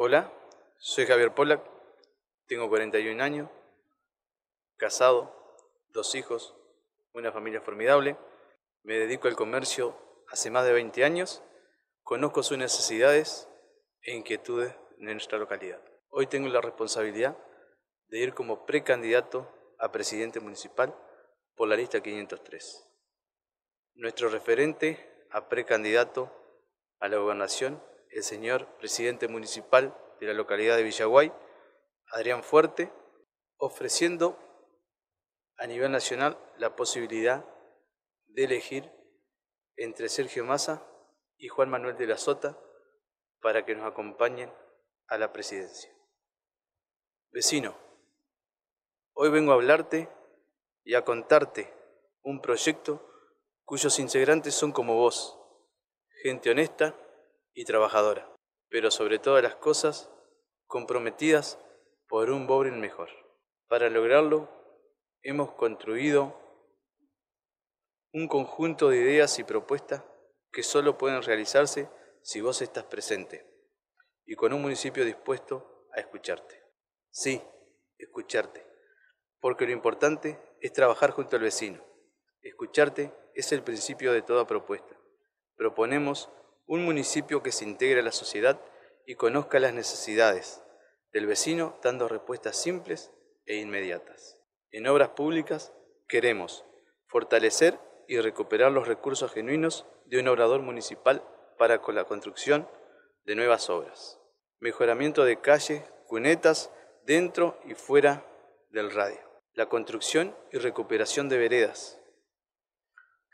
Hola, soy Javier Pollack, tengo 41 años, casado, dos hijos, una familia formidable. Me dedico al comercio hace más de 20 años. Conozco sus necesidades e inquietudes en nuestra localidad. Hoy tengo la responsabilidad de ir como precandidato a presidente municipal por la lista 503. Nuestro referente a precandidato a la gobernación el señor presidente municipal de la localidad de Villaguay, Adrián Fuerte, ofreciendo a nivel nacional la posibilidad de elegir entre Sergio Massa y Juan Manuel de la Sota para que nos acompañen a la presidencia. Vecino, hoy vengo a hablarte y a contarte un proyecto cuyos integrantes son como vos, gente honesta, y trabajadora, pero sobre todas las cosas, comprometidas por un Bobrin mejor. Para lograrlo, hemos construido un conjunto de ideas y propuestas que solo pueden realizarse si vos estás presente y con un municipio dispuesto a escucharte. Sí, escucharte, porque lo importante es trabajar junto al vecino. Escucharte es el principio de toda propuesta. Proponemos un municipio que se integre a la sociedad y conozca las necesidades del vecino dando respuestas simples e inmediatas. En obras públicas queremos fortalecer y recuperar los recursos genuinos de un obrador municipal para con la construcción de nuevas obras. Mejoramiento de calles, cunetas, dentro y fuera del radio. La construcción y recuperación de veredas.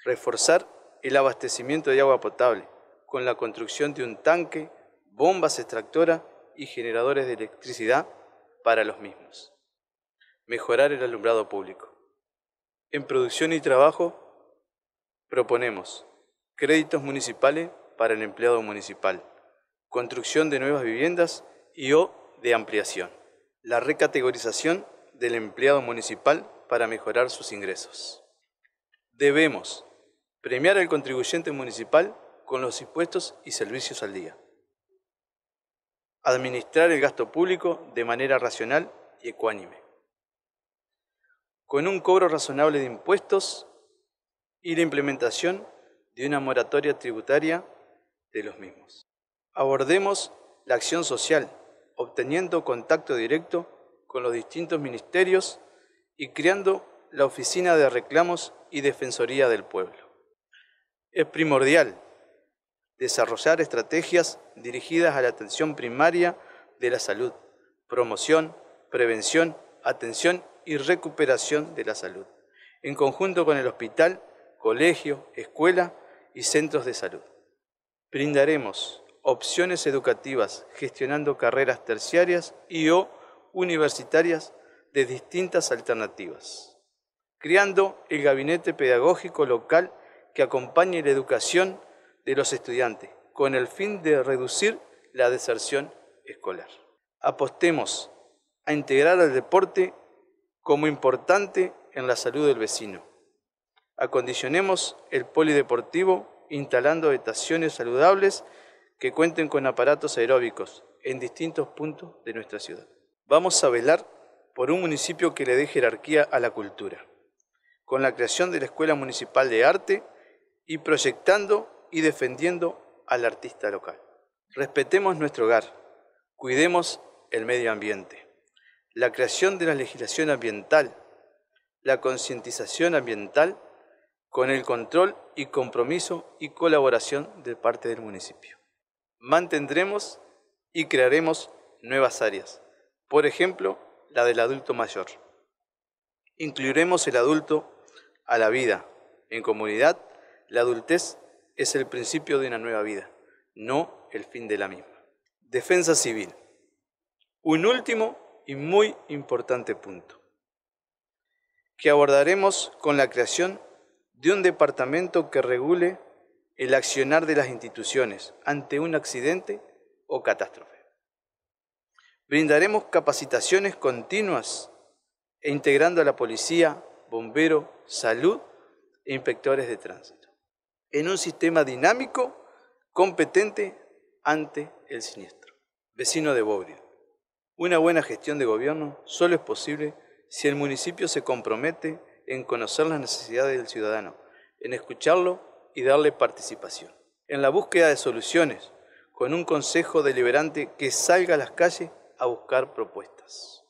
Reforzar el abastecimiento de agua potable con la construcción de un tanque, bombas extractoras y generadores de electricidad para los mismos. Mejorar el alumbrado público. En producción y trabajo proponemos créditos municipales para el empleado municipal, construcción de nuevas viviendas y o de ampliación, la recategorización del empleado municipal para mejorar sus ingresos. Debemos premiar al contribuyente municipal con los impuestos y servicios al día. Administrar el gasto público de manera racional y ecuánime. Con un cobro razonable de impuestos y la implementación de una moratoria tributaria de los mismos. Abordemos la acción social, obteniendo contacto directo con los distintos ministerios y creando la Oficina de Reclamos y Defensoría del Pueblo. Es primordial desarrollar estrategias dirigidas a la atención primaria de la salud, promoción, prevención, atención y recuperación de la salud, en conjunto con el hospital, colegio, escuela y centros de salud. Brindaremos opciones educativas gestionando carreras terciarias y o universitarias de distintas alternativas, creando el gabinete pedagógico local que acompañe la educación de los estudiantes, con el fin de reducir la deserción escolar. Apostemos a integrar el deporte como importante en la salud del vecino. Acondicionemos el polideportivo instalando estaciones saludables que cuenten con aparatos aeróbicos en distintos puntos de nuestra ciudad. Vamos a velar por un municipio que le dé jerarquía a la cultura, con la creación de la Escuela Municipal de Arte y proyectando y defendiendo al artista local. Respetemos nuestro hogar, cuidemos el medio ambiente. La creación de la legislación ambiental, la concientización ambiental, con el control y compromiso y colaboración de parte del municipio. Mantendremos y crearemos nuevas áreas, por ejemplo, la del adulto mayor. Incluiremos el adulto a la vida, en comunidad, la adultez es el principio de una nueva vida, no el fin de la misma. Defensa civil. Un último y muy importante punto, que abordaremos con la creación de un departamento que regule el accionar de las instituciones ante un accidente o catástrofe. Brindaremos capacitaciones continuas e integrando a la policía, bombero, salud e inspectores de tránsito en un sistema dinámico, competente ante el siniestro. Vecino de Bobrio, una buena gestión de gobierno solo es posible si el municipio se compromete en conocer las necesidades del ciudadano, en escucharlo y darle participación. En la búsqueda de soluciones, con un consejo deliberante que salga a las calles a buscar propuestas.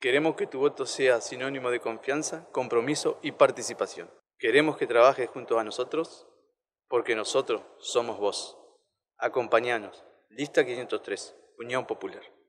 Queremos que tu voto sea sinónimo de confianza, compromiso y participación. Queremos que trabajes junto a nosotros porque nosotros somos vos. Acompañanos. Lista 503, Unión Popular.